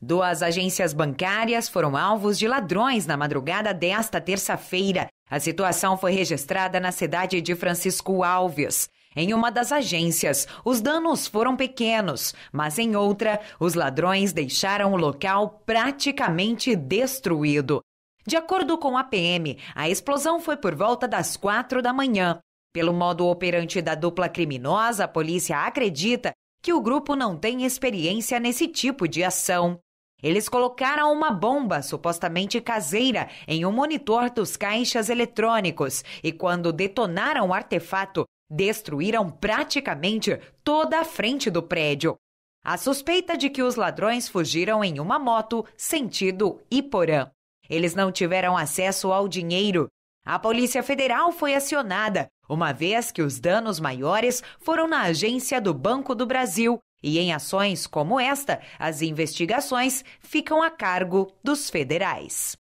Duas agências bancárias foram alvos de ladrões na madrugada desta terça-feira. A situação foi registrada na cidade de Francisco Alves. Em uma das agências, os danos foram pequenos, mas em outra, os ladrões deixaram o local praticamente destruído. De acordo com a PM, a explosão foi por volta das quatro da manhã. Pelo modo operante da dupla criminosa, a polícia acredita que o grupo não tem experiência nesse tipo de ação. Eles colocaram uma bomba, supostamente caseira, em um monitor dos caixas eletrônicos e, quando detonaram o artefato, destruíram praticamente toda a frente do prédio. A suspeita de que os ladrões fugiram em uma moto sentido Iporã. Eles não tiveram acesso ao dinheiro. A Polícia Federal foi acionada, uma vez que os danos maiores foram na agência do Banco do Brasil, e em ações como esta, as investigações ficam a cargo dos federais.